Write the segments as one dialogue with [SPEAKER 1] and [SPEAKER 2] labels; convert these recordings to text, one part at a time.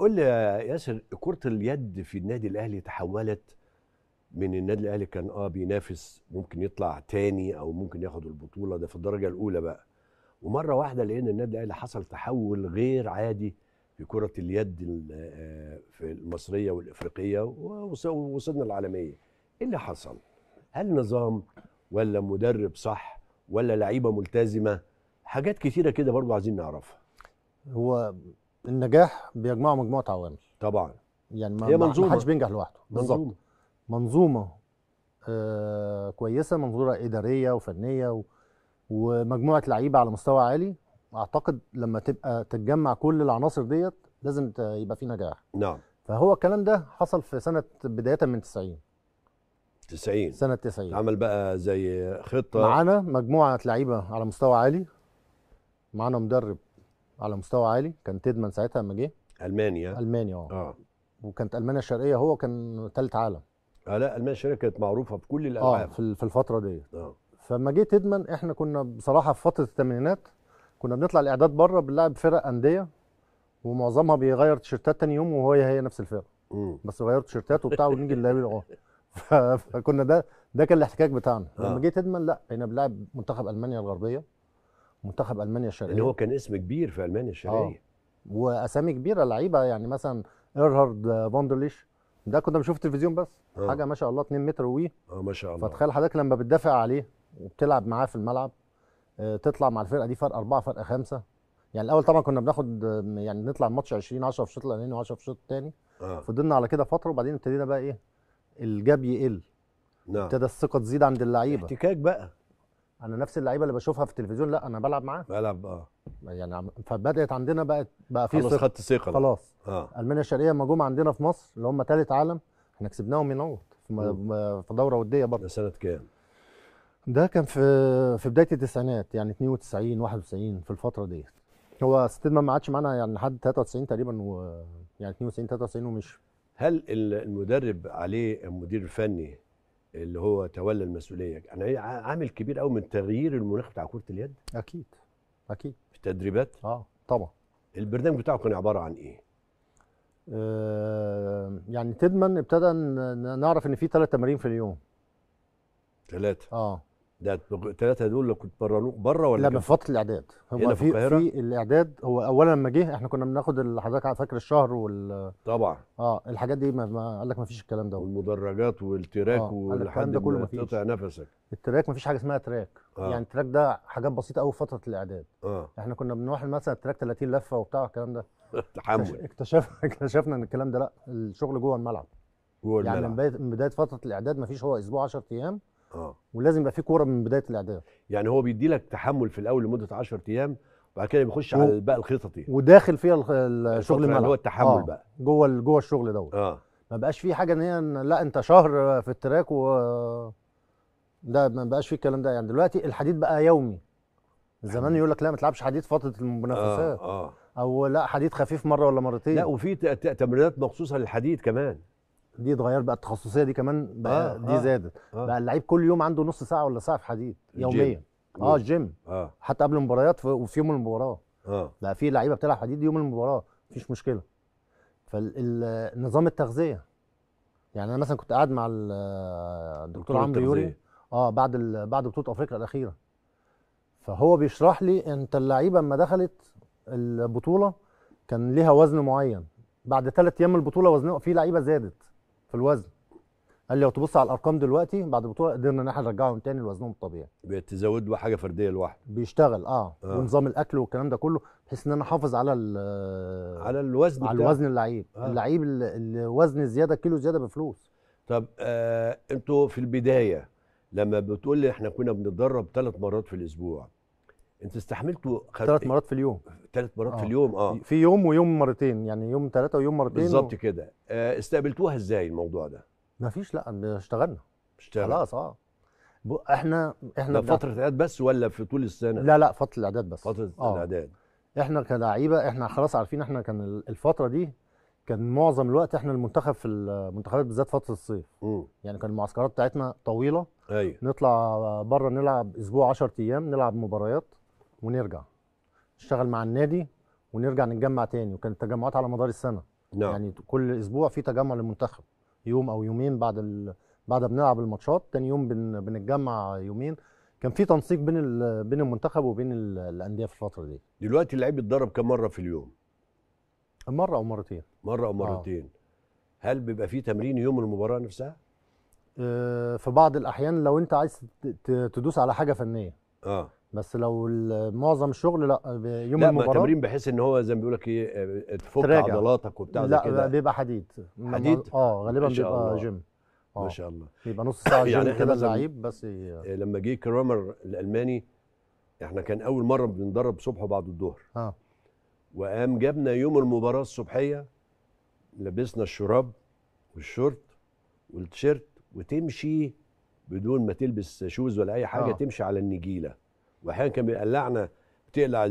[SPEAKER 1] قول لي يا ياسر كرة اليد في النادي الأهلي تحولت من النادي الأهلي كان اه بينافس ممكن يطلع تاني أو ممكن ياخد البطولة ده في الدرجة الأولى بقى ومرة واحدة لقينا النادي الأهلي حصل تحول غير عادي في كرة اليد آه في المصرية والإفريقية ووصلنا العالمية إيه اللي حصل؟ هل نظام ولا مدرب صح ولا لعيبة ملتزمة؟ حاجات كتيرة كده برضو عايزين نعرفها هو النجاح بيجمعه
[SPEAKER 2] مجموعه عوامل طبعا يعني ما هي منظومه ما حدش بينجح لوحده بالظبط منظومه آه كويسه منظومه اداريه وفنيه و... ومجموعه لعيبه على مستوى عالي اعتقد لما تبقى تتجمع كل العناصر ديت لازم يبقى في نجاح نعم فهو الكلام ده حصل في سنه بدايه من 90
[SPEAKER 1] 90 سنه 90 عمل بقى زي خطه
[SPEAKER 2] معانا مجموعه لعيبه على مستوى عالي معانا مدرب على مستوى عالي كان تيدمان ساعتها لما جه المانيا المانيا اه اه وكانت المانيا الشرقيه هو كان ثالث عالم اه لا المانيا الشرقيه كانت معروفه في كل آه، الالعاب اه في الفتره دي اه فلما جه تيدمان احنا كنا بصراحه في فتره الثمانينات كنا بنطلع الاعداد بره بنلعب فرق انديه ومعظمها بيغير تيشيرتات تاني يوم وهي هي نفس الفرقه بس غيروا تيشيرتات وبتاع ونيجي نلاقي اه فكنا ده ده كان الاحتكاك بتاعنا آه. لما جه تيدمان لا احنا بنلعب منتخب المانيا الغربيه منتخب المانيا الشرقيه اللي هو كان اسم
[SPEAKER 1] كبير في المانيا الشرقيه آه.
[SPEAKER 2] واسامي كبيره لعيبه يعني مثلا ايرهارد فاندرليش ده كنا بنشوف التلفزيون بس آه. حاجه ما شاء الله 2 متر وي اه ما شاء الله فتخيل حضرتك لما بتدافع عليه وبتلعب معاه في الملعب آه تطلع مع الفرقه دي فرق اربعه فرق خمسه يعني الاول طبعا كنا بناخد يعني نطلع الماتش 20 10 في الشوط الاولاني و10 في الشوط الثاني آه. فضلنا على كده فتره وبعدين ابتدينا بقى ايه الجاب يقل نعم ابتدى الثقه تزيد عند اللعيبه احتكاك بقى انا نفس اللعيبه اللي بشوفها في التلفزيون لا انا بلعب معاه بلعب اه يعني فبدات عندنا بقت بقى في خلاص خدت ثقه خلاص آه. المانيا الشرقيه لما جم عندنا في مصر اللي هم ثالث عالم احنا كسبناهم ينور في, في دوره وديه برضه سنه كام؟ ده كان في في بدايه التسعينات يعني 92 91 في الفتره ديت هو ستيدمان ما عادش معانا يعني لحد 93 تقريبا و يعني 92 93 ومشي
[SPEAKER 1] هل المدرب عليه المدير الفني اللي هو تولى المسؤوليه انا إيه، عامل كبير قوي من تغيير المناخ بتاع كره اليد اكيد اكيد في التدريبات اه طبعا البرنامج بتاعه كان عباره عن ايه
[SPEAKER 2] آه، يعني تدمن ابتدى نعرف ان في ثلاث تمارين في اليوم
[SPEAKER 1] ثلاثه اه ده الثلاثه دول اللي كنت بره بره ولا لا من فتره الاعداد هو إيه في, في,
[SPEAKER 2] الاعداد هو اولا لما جه احنا كنا بناخد حضرتك فاكر الشهر وال طبعا اه الحاجات دي ما, ما قال لك ما فيش الكلام ده والمدرجات والتراك آه والحد ده كله ما تقطع نفسك التراك ما فيش حاجه اسمها تراك آه. يعني التراك ده حاجات بسيطه قوي فتره الاعداد آه. احنا كنا بنروح مثلا التراك 30 لفه وبتاع الكلام ده تحمل اكتشفنا اكتشفنا ان الكلام ده لا الشغل جوه الملعب
[SPEAKER 1] جوه يعني الملعب
[SPEAKER 2] يعني من بدايه فتره الاعداد ما فيش هو
[SPEAKER 1] اسبوع 10 ايام اه
[SPEAKER 2] ولازم يبقى في كوره من بدايه
[SPEAKER 1] الاعداد يعني هو بيدي لك تحمل في الاول لمده 10 ايام وبعد كده بيخش و... على بقى الخططي
[SPEAKER 2] وداخل فيها الشغل اللي هو التحمل آه. بقى جوه جوه الشغل دوت اه ما بقاش في حاجه ان هي لا انت شهر في التراك و ده ما بقاش في الكلام ده يعني دلوقتي الحديد بقى يومي زمان يقول لك لا ما تلعبش حديد فتره المنافسات آه. آه. او لا حديد خفيف مره ولا مرتين لا وفي
[SPEAKER 1] تمرينات مخصوصه للحديد كمان
[SPEAKER 2] دي اتغير بقى التخصصيه دي كمان بقى آه دي آه زادت آه بقى اللعيب كل يوم عنده نص ساعه ولا ساعه في حديد يوميا اه الجيم آه حتى قبل المباريات وفي يوم المباراه اه بقى في لعيبه بتلعب حديد يوم المباراه مفيش مشكله فالنظام التغذيه يعني انا مثلا كنت قاعد مع الدكتور عمرو يوري اه بعد بعد بطوله افريقيا الاخيره فهو بيشرح لي انت اللعيبه اما دخلت البطوله كان ليها وزن معين بعد ثلاث ايام البطوله وزنها في لعيبه زادت في الوزن قال لي لو تبص على الارقام دلوقتي بعد البطوله قدرنا ان احنا نرجعهم تاني لوزنهم الطبيعي
[SPEAKER 1] بتزود له حاجه فرديه لوحده
[SPEAKER 2] بيشتغل آه. اه ونظام الاكل والكلام ده كله بحيث ان انا احافظ على على الوزن على الوزن اللعيب آه. اللعيب اللي وزن زياده كيلو زياده بفلوس
[SPEAKER 1] طب آه انتوا في البدايه لما بتقول لي احنا كنا بنتدرب ثلاث مرات في الاسبوع انت استحملته خد... ثلاث مرات في اليوم ثلاث مرات آه. في اليوم اه في
[SPEAKER 2] يوم ويوم مرتين يعني يوم ثلاثه ويوم مرتين بالظبط و... كده
[SPEAKER 1] آه استقبلتوها ازاي الموضوع ده ما فيش لا اشتغلنا اشتغلنا خلاص اه
[SPEAKER 2] احنا احنا في فتره
[SPEAKER 1] اعداد بس ولا في طول السنه لا لا
[SPEAKER 2] فتره الاعداد بس فتره آه. الاعداد احنا كلعيبه احنا خلاص عارفين احنا كان الفتره دي كان معظم الوقت احنا المنتخب في المنتخبات بالذات فتره الصيف م. يعني كان المعسكرات بتاعتنا طويله أيوة. نطلع بره نلعب اسبوع 10 ايام نلعب مباريات ونرجع نشتغل مع النادي ونرجع نتجمع تاني وكانت تجمعات على مدار السنه نعم. يعني كل اسبوع في تجمع للمنتخب يوم او يومين بعد ال... بعد بنلعب الماتشات تاني يوم بن... بنتجمع يومين كان في تنسيق بين ال... بين المنتخب وبين ال...
[SPEAKER 1] الانديه في الفتره دي دلوقتي اللعيب يتدرب كم مره في اليوم مره او مرتين مره او آه. مرتين آه. هل بيبقى في تمرين يوم المباراه نفسها آه
[SPEAKER 2] في بعض الاحيان لو انت عايز تدوس على حاجه فنيه
[SPEAKER 1] اه بس لو
[SPEAKER 2] معظم الشغل لا يوم لا المباراه لا تمرين
[SPEAKER 1] بحيث ان هو زي ما بيقول لك ايه آه، تفك تراجع. عضلاتك وبتاع لا كده لا بيبقى حديد حديد اه غالبا بيبقى الله. جيم آه. ما شاء الله بيبقى نص ساعه جيم يعني كده لعيب بس إيه. لما جه كرامر الالماني احنا كان اول مره بندرب صبح وبعد الظهر اه وقام جابنا يوم المباراه الصبحيه لبسنا الشراب والشورت والتيشيرت وتمشي بدون ما تلبس شوز ولا اي حاجه آه. تمشي على النجيله واحيانا كان بيقلعنا بتقلع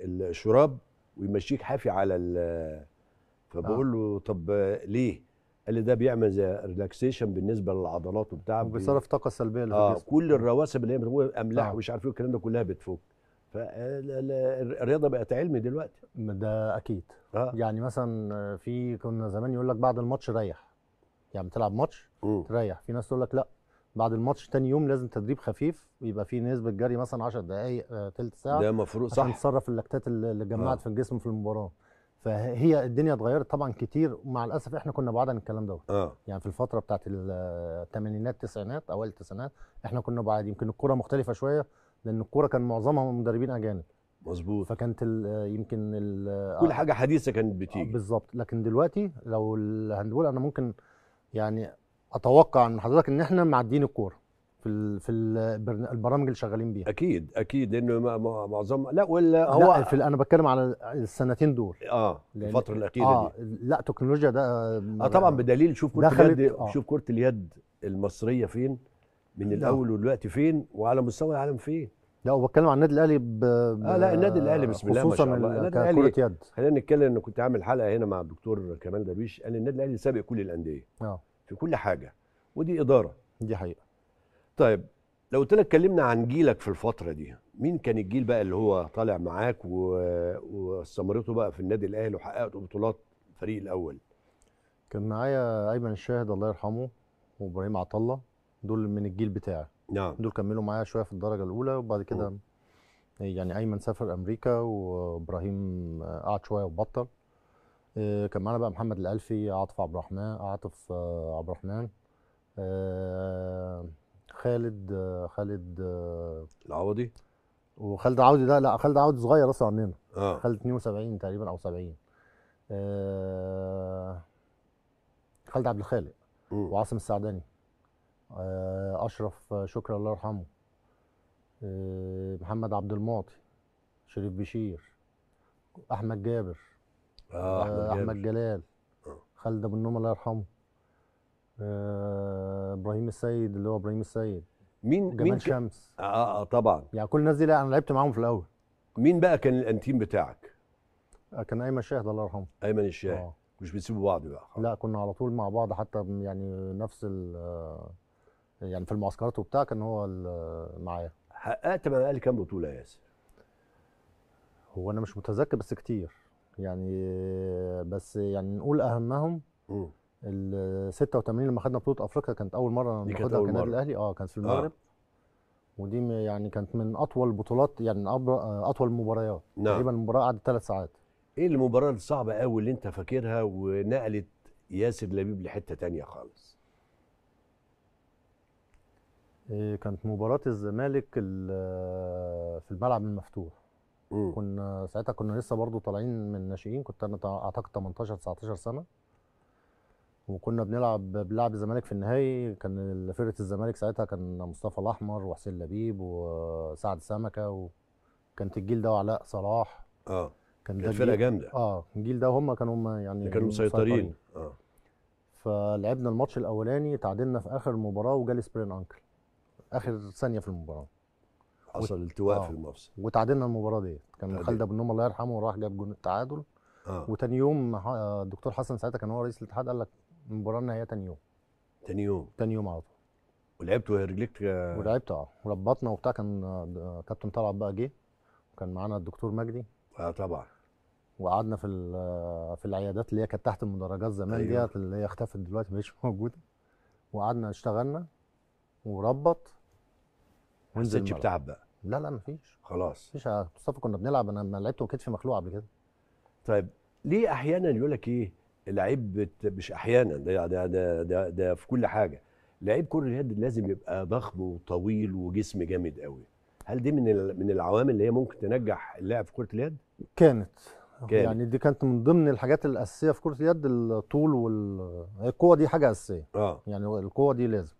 [SPEAKER 1] الشراب ويمشيك حافي على ال فبقول له آه. طب ليه؟ قال لي ده بيعمل زي ريلاكسيشن بالنسبه للعضلات وبتاع وبيصرف طاقه سلبيه للجسم اه كل آه. الرواسب اللي هي املاح آه. ومش عارف ايه والكلام ده كلها بتفك فالرياضه بقت علم دلوقتي ده اكيد آه. يعني
[SPEAKER 2] مثلا في كنا زمان يقول لك بعد الماتش ريح يعني بتلعب ماتش تريح في ناس تقول لك لا بعد الماتش تاني يوم لازم تدريب خفيف ويبقى فيه نسبه جري مثلا 10 دقائق ثلث ساعه ده مفروض صح عشان تصرف اللاكتات اللي اتجمعت آه. في الجسم في المباراه فهي الدنيا اتغيرت طبعا كتير ومع الاسف احنا كنا بعاد عن الكلام دوت آه. يعني في الفتره بتاعت الثمانينات آه، التسعينات اوائل التسعينات احنا كنا بعاد يمكن الكوره مختلفه شويه لان الكوره كان معظمها مدربين اجانب مظبوط فكانت الـ آه، يمكن الـ آه، كل حاجه
[SPEAKER 1] حديثه كانت بتيجي
[SPEAKER 2] بالظبط لكن دلوقتي لو هنقول انا ممكن يعني اتوقع من حضرتك ان احنا معديين الكوره في في البرامج اللي شغالين بيها
[SPEAKER 1] اكيد اكيد انه معظم لا ولا هو لا
[SPEAKER 2] في انا بتكلم على السنتين دول
[SPEAKER 1] اه الفتره الاخيره آه دي
[SPEAKER 2] لا تكنولوجيا ده اه طبعا بدليل شوف كره اليد آه شوف
[SPEAKER 1] كره اليد المصريه فين من الاول ودلوقتي فين وعلى مستوى العالم فين لا وبتكلم عن النادي
[SPEAKER 2] الاهلي ب... اه لا النادي الاهلي بسم الله خصوصا النادي الاهلي كره
[SPEAKER 1] يد خلينا نتكلم ان كنت عامل حلقه هنا مع الدكتور كمال درويش قال النادي الاهلي سابق كل الانديه اه في كل حاجه ودي اداره دي حقيقه طيب لو قلت لك اتكلمنا عن جيلك في الفتره دي مين كان الجيل بقى اللي هو طالع معاك واستمرته بقى في النادي الاهلي وحققت بطولات الفريق الاول كان معايا ايمن الشاهد الله يرحمه وابراهيم
[SPEAKER 2] عطله دول من الجيل بتاعي نعم دول كملوا معايا شويه في الدرجه الاولى وبعد كده يعني ايمن سافر امريكا وابراهيم قعد شويه وبطل آه، كان معانا بقى محمد الألفي عاطف عبد الرحمن عاطف آه، عبد الرحمن آه، خالد خالد العوضي وخالد عودي ده لا خالد عودي صغير اصلا عننا آه. خالد 72 تقريبا او 70 آه خالد عبد الخالق وعاصم السعداني آه اشرف شكري الله يرحمه آه محمد عبد المعطي شريف بشير احمد جابر آه احمد, آه أحمد جلال آه. خالد ابو النوم الله يرحمه آه ابراهيم السيد اللي هو ابراهيم السيد مين جمال مين شمس آه،, اه اه طبعا يعني كل الناس دي انا لعبت
[SPEAKER 1] معاهم في الاول مين بقى كان الانتيم بتاعك؟
[SPEAKER 2] آه كان ايمن الشاهد الله يرحمه ايمن الشاهد آه.
[SPEAKER 1] مش بتسيبوا بعض بقى
[SPEAKER 2] خلاص. لا كنا على طول مع بعض حتى يعني نفس ال آه، يعني في المعسكرات وبتاع كان هو آه، معايا حققت لي كام بطوله يا ياسر؟ هو انا مش متذكر بس كتير يعني بس يعني نقول اهمهم ال 86 لما خدنا بطوله افريقيا كانت اول مره ناخدها النادي الاهلي اه كانت في آه. المغرب آه. ودي يعني كانت من اطول البطولات يعني
[SPEAKER 1] اطول المباريات نعم. تقريبا المباراه قعدت ثلاث ساعات ايه المباراه الصعبه قوي اللي انت فاكرها ونقلت ياسر لبيب لحته تانية خالص
[SPEAKER 2] إيه كانت مباراه الزمالك في الملعب المفتوح كنا ساعتها كنا لسه برضو طالعين من الناشئين كنت انا اعتقد 18 19 سنه وكنا بنلعب بلعب الزمالك في النهائي كان فرقه الزمالك ساعتها كان مصطفى الاحمر وحسين لبيب وسعد سمكه وكانت الجيل ده وعلاء صلاح اه كان ده فرقه جامده اه الجيل ده هم كانوا هم يعني كانوا مسيطرين اه فلعبنا الماتش الاولاني تعادلنا في اخر مباراه وجالي سبرين انكل اخر ثانيه في المباراه
[SPEAKER 1] حصل التواء آه. في المفصل
[SPEAKER 2] وتعادلنا المباراه ديت كان خالد ابو النوم الله يرحمه راح جاب جون التعادل آه. وتاني يوم الدكتور آه، حسن ساعتها كان هو رئيس الاتحاد قال لك المباراه النهائيه تاني يوم تاني يوم تاني يوم على طول
[SPEAKER 1] ولعبت وهي رجليك
[SPEAKER 2] آه. ولعبت اه وربطنا وبتاع كان آه، كابتن طلعت بقى جه وكان معانا الدكتور مجدي اه طبعا وقعدنا في في العيادات اللي هي كانت تحت المدرجات زمان أيوة. ديت اللي هي اختفت دلوقتي مش موجوده وقعدنا اشتغلنا وربط
[SPEAKER 1] وانزل حسيتش بتعب بقى
[SPEAKER 2] لا لا مفيش
[SPEAKER 1] خلاص مفيش مصطفى كنا بنلعب انا ما لعبت وكتفي مخلوع قبل كده طيب ليه احيانا يقول لك ايه اللعيب مش احيانا ده ده ده ده, ده في كل حاجه لعيب كره اليد لازم يبقى ضخم وطويل وجسم جامد قوي هل دي من من العوامل اللي هي ممكن تنجح اللاعب في كره اليد
[SPEAKER 2] كانت كانت. يعني دي كانت من ضمن الحاجات الاساسيه في كره اليد الطول والقوه دي حاجه اساسيه اه يعني القوه دي لازم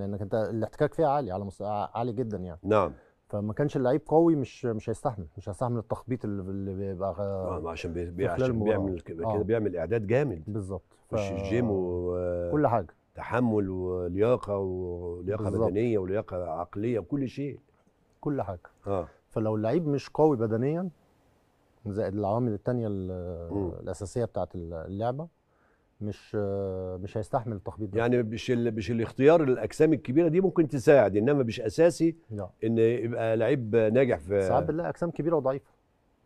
[SPEAKER 2] لانك انت الاحتكاك فيها عالي على مستوى عالي جدا يعني نعم فما كانش اللعيب قوي مش مش هيستحمل مش هيستحمل التخبيط اللي بيبقى آه عشان بي... عشان بيعمل كده آه. بيعمل اعداد
[SPEAKER 1] جامد بالظبط ف... مش الجيم و... كل حاجه تحمل ولياقه ولياقه بدنيه ولياقه عقليه وكل شيء كل حاجه اه فلو
[SPEAKER 2] اللعيب مش قوي بدنيا زائد العوامل الثانيه الأساسية بتاعت اللعبة مش مش هيستحمل التخبيط ده
[SPEAKER 1] يعني مش مش الاختيار الاجسام الكبيره دي ممكن تساعد انما مش اساسي لا. ان يبقى لعيب ناجح في ساعات
[SPEAKER 2] بنلاقي اجسام كبيره وضعيفه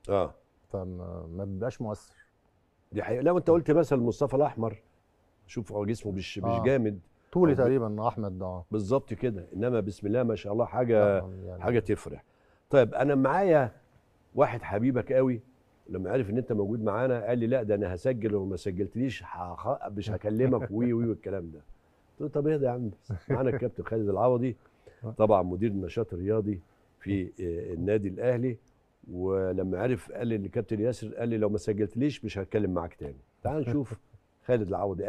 [SPEAKER 1] اه فما بيبقاش مؤثر دي حقيقه لو انت قلت مثلا مصطفى الاحمر شوف هو جسمه مش آه. مش جامد طولي تقريبا احمد ده آه. بالظبط كده انما بسم الله ما شاء الله حاجه يعني. حاجه تفرح طيب انا معايا واحد حبيبك قوي لما عرف ان انت موجود معانا قال لي لا ده انا هسجل وما سجلتليش مش هكلمك وي وي والكلام ده قلت له طب اهدى يا عم معانا الكابتن خالد العوضي طبعا مدير النشاط الرياضي في آه، النادي الاهلي ولما عرف قال لي الكابتن ياسر قال لي لو ما سجلتليش مش هتكلم معاك تاني تعال نشوف خالد العوضي